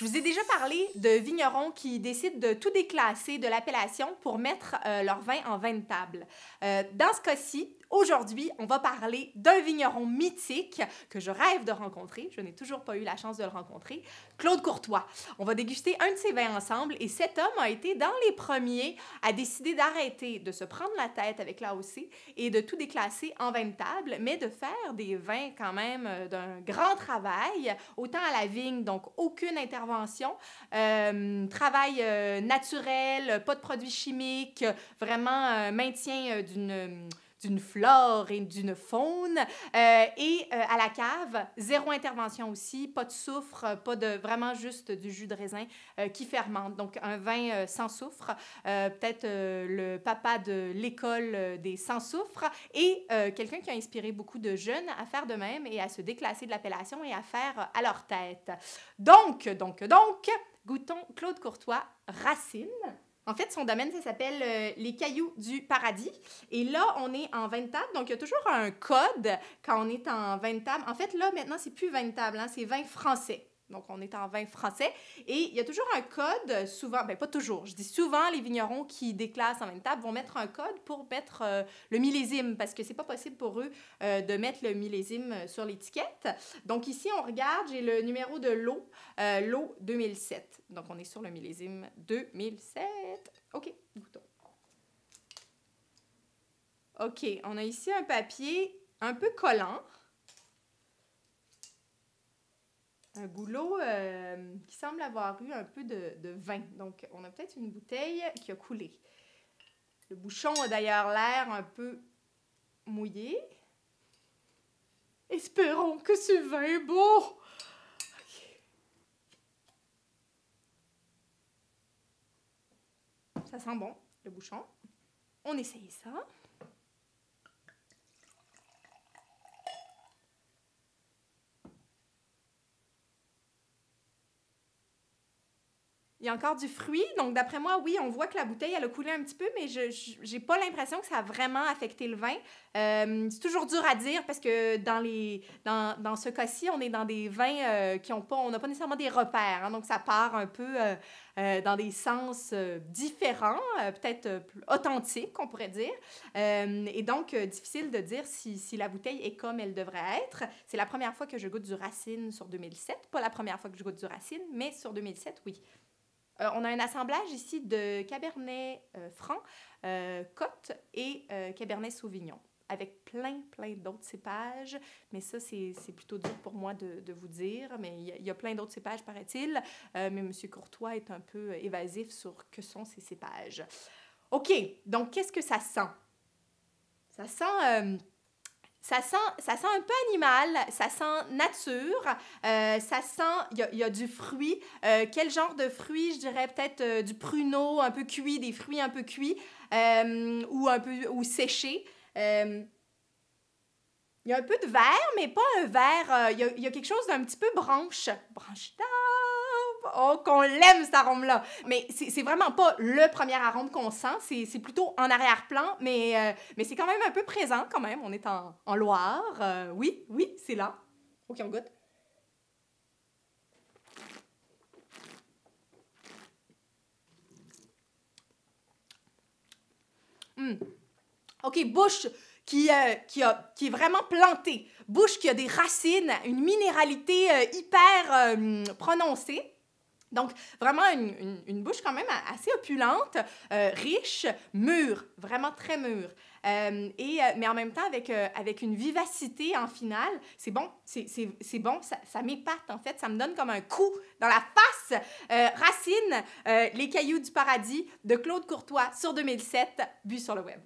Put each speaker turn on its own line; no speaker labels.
Je vous ai déjà parlé de vignerons qui décident de tout déclasser de l'appellation pour mettre euh, leur vin en vin de table. Euh, dans ce cas-ci, Aujourd'hui, on va parler d'un vigneron mythique que je rêve de rencontrer. Je n'ai toujours pas eu la chance de le rencontrer, Claude Courtois. On va déguster un de ses vins ensemble et cet homme a été dans les premiers à décider d'arrêter de se prendre la tête avec l'AOC et de tout déclasser en vin de table, mais de faire des vins quand même euh, d'un grand travail, autant à la vigne, donc aucune intervention, euh, travail euh, naturel, pas de produits chimiques, vraiment maintien d'une d'une flore et d'une faune. Euh, et euh, à la cave, zéro intervention aussi, pas de soufre, euh, pas de vraiment juste du jus de raisin qui fermente. Donc un vin sans soufre, peut-être le papa de l'école des sans soufre et quelqu'un qui a inspiré beaucoup de jeunes à faire de même et à se déclasser de l'appellation et à faire à leur tête. Donc, donc, donc, goûtons Claude Courtois Racine. En fait, son domaine, ça s'appelle euh, les cailloux du paradis. Et là, on est en 20 tables, donc il y a toujours un code quand on est en 20 tables. En fait, là, maintenant, c'est plus 20 tables, hein, c'est 20 français. Donc, on est en vin français. Et il y a toujours un code, souvent, ben pas toujours, je dis souvent, les vignerons qui déclassent en même table vont mettre un code pour mettre euh, le millésime, parce que c'est pas possible pour eux euh, de mettre le millésime sur l'étiquette. Donc, ici, on regarde, j'ai le numéro de l'eau, euh, l'eau 2007. Donc, on est sur le millésime 2007. OK, bouton. OK, on a ici un papier un peu collant. un goulot euh, qui semble avoir eu un peu de, vin. Donc, on a peut-être une bouteille qui a coulé. Le bouchon a d'ailleurs l'air un peu mouillé. Espérons que ce vin est beau. Ça sent bon, le bouchon. On essaye ça. Il y a encore du fruit. Donc, d'après moi, oui, on voit que la bouteille, elle a coulé un petit peu, mais je n'ai pas l'impression que ça a vraiment affecté le vin. Euh, c'est toujours dur à dire parce que dans, les, dans, ce cas-ci, on est dans des vins euh, qui ont pas, on pas nécessairement des repères. Hein. donc, ça part un peu euh, dans des sens différents, peut-être authentiques, on pourrait dire. et donc, difficile de dire si, si, la bouteille est comme elle devrait être. C'est la première fois que je goûte du racine sur 2007. Pas la première fois que je goûte du racine, mais sur 2007, oui. Euh, on a un assemblage ici de Cabernet euh, Franc, euh, Côte et Cabernet Sauvignon avec plein, plein d'autres cépages. Mais ça, c'est plutôt dur pour moi de, vous dire. Mais il y, a plein d'autres cépages, paraît-il. mais M. Courtois est un peu évasif sur que sont ces cépages. OK, donc qu'est-ce que ça sent? Ça sent... Ça sent, ça sent un peu animal, ça sent nature, euh, ça sent, il y, a du fruit. Euh, quel genre de fruit? Je dirais peut-être euh, du pruneau un peu cuit, des fruits un peu cuits ou un peu ou séchés. il y a un peu de verre, mais pas un verre. Il y, a quelque chose d'un petit peu branche. Branche Oh, qu'on l'aime, cet arôme-là. Mais c'est vraiment pas le premier arôme qu'on sent, c'est plutôt en arrière-plan, euh, mais, c'est quand même un peu présent quand même. On est en, Loire. Euh, oui, oui, c'est là. OK, on goûte. Hmm. OK, bouche qui, euh, qui, qui est vraiment plantée. Bouche qui a des racines, une minéralité hyper prononcée. Donc, vraiment une, bouche quand même assez opulente, euh, riche, mûre, vraiment très mûre. Euh, et, euh, mais en même temps, avec, une vivacité en finale, c'est bon, c'est bon, ça, ça m'épate en fait, ça me donne comme un coup dans la face. Racine, Les cailloux du paradis de Claude Courtois sur 2007, but sur le web.